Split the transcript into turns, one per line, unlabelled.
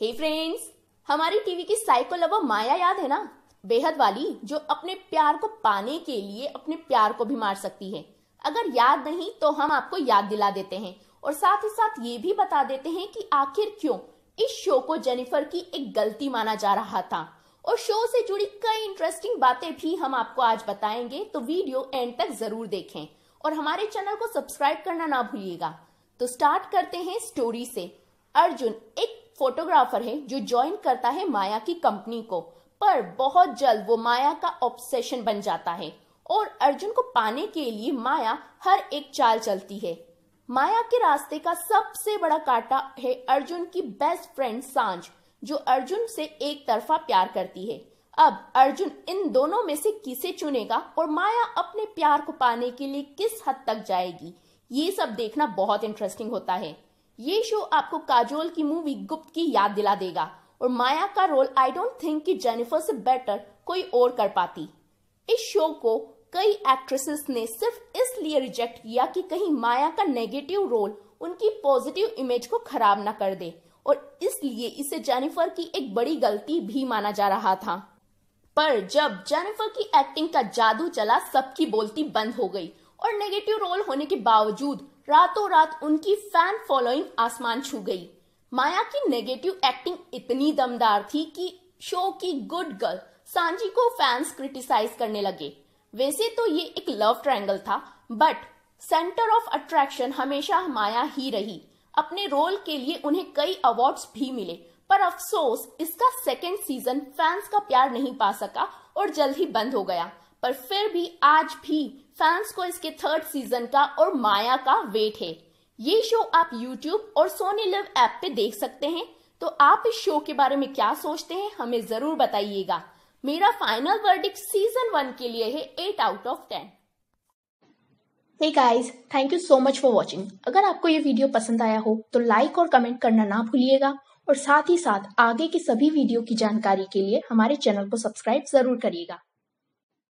हे hey friends हमारी TV की psycho lover Maya याद है ना बेहद वाली जो अपने प्यार को पाने के लिए अपने प्यार को भी मार सकती है अगर याद नहीं तो हम आपको याद दिला देते हैं और साथ ही साथ ये भी बता देते हैं कि आखिर क्यों इस शो को जेनिफर की एक गलती माना जा रहा था और शो से जुड़ी कई इंटरेस्टिंग बातें भी हम आपको आज बताएंगे तो वीडियो एंड तक जरूर देखें और हमारे चैनल को सब्सक्राइब करना ना भूलिएगा तो स्टार्ट करते हैं स्टोरी से अर्जुन एक फोटोग्राफर है जो ज्वाइन करता है माया की कंपनी को पर बहुत जल्द वो माया का ऑब्सेशन बन जाता है और अर्जुन को पाने के लिए माया हर एक चाल चलती है माया के रास्ते का सबसे बड़ा कांटा है अर्जुन की बेस्ट फ्रेंड सांझ जो अर्जुन से एक तरफा प्यार करती है अब अर्जुन इन दोनों में से किसे चुनेगा और माया अपने प्यार को पाने के लिए किस हद तक जाएगी ये सब देखना बहुत इंटरेस्टिंग होता है ये शो आपको काजोल की मूवी गुप्त की याद दिला देगा और माया का रोल आई डोंट थिंक कि जेनिफर से बेटर कोई और कर पाती इस शो को कई एक्ट्रेसेस ने सिर्फ इसलिए रिजेक्ट किया कि कहीं माया का नेगेटिव रोल उनकी पॉजिटिव इमेज को खराब ना कर दे और इसलिए इसे जेनिफर की एक बड़ी गलती भी माना जा रहा था पर जब जेनिफर की एक्टिंग का जादू चला सबकी बोलती बंद हो गई और नेगेटिव रोल होने के बावजूद रातों रात उनकी फैन फॉलोइंग आसमान छू गई माया की नेगेटिव एक्टिंग इतनी दमदार थी कि शो की गुड गर्ल सांजी को फैंस क्रिटिसाइज करने लगे वैसे तो ये एक लव ट्रायंगल था बट सेंटर ऑफ अट्रैक्शन हमेशा माया ही रही अपने रोल के लिए उन्हें कई अवार्ड्स भी मिले पर अफसोस इसका सेकेंड सीजन फैंस का प्यार नहीं पा सका और जल्द ही बंद हो गया पर फिर भी आज भी फैंस को इसके थर्ड सीजन का और माया का वेट है ये शो आप यूट्यूब और सोनी लिव ऐप पे देख सकते हैं तो आप इस शो के बारे में क्या सोचते हैं हमें जरूर बताइएगा मेरा फाइनल वर्डिक सीजन वन के लिए है eight out of ten guys thank you so much for watching अगर आपको ये वीडियो पसंद आया हो तो लाइक और कमेंट करना ना भूलिएगा और साथ ही साथ आगे की सभी वीडियो की जानकारी के लिए हमारे चैनल को सब्सक्राइब जरूर करिएगा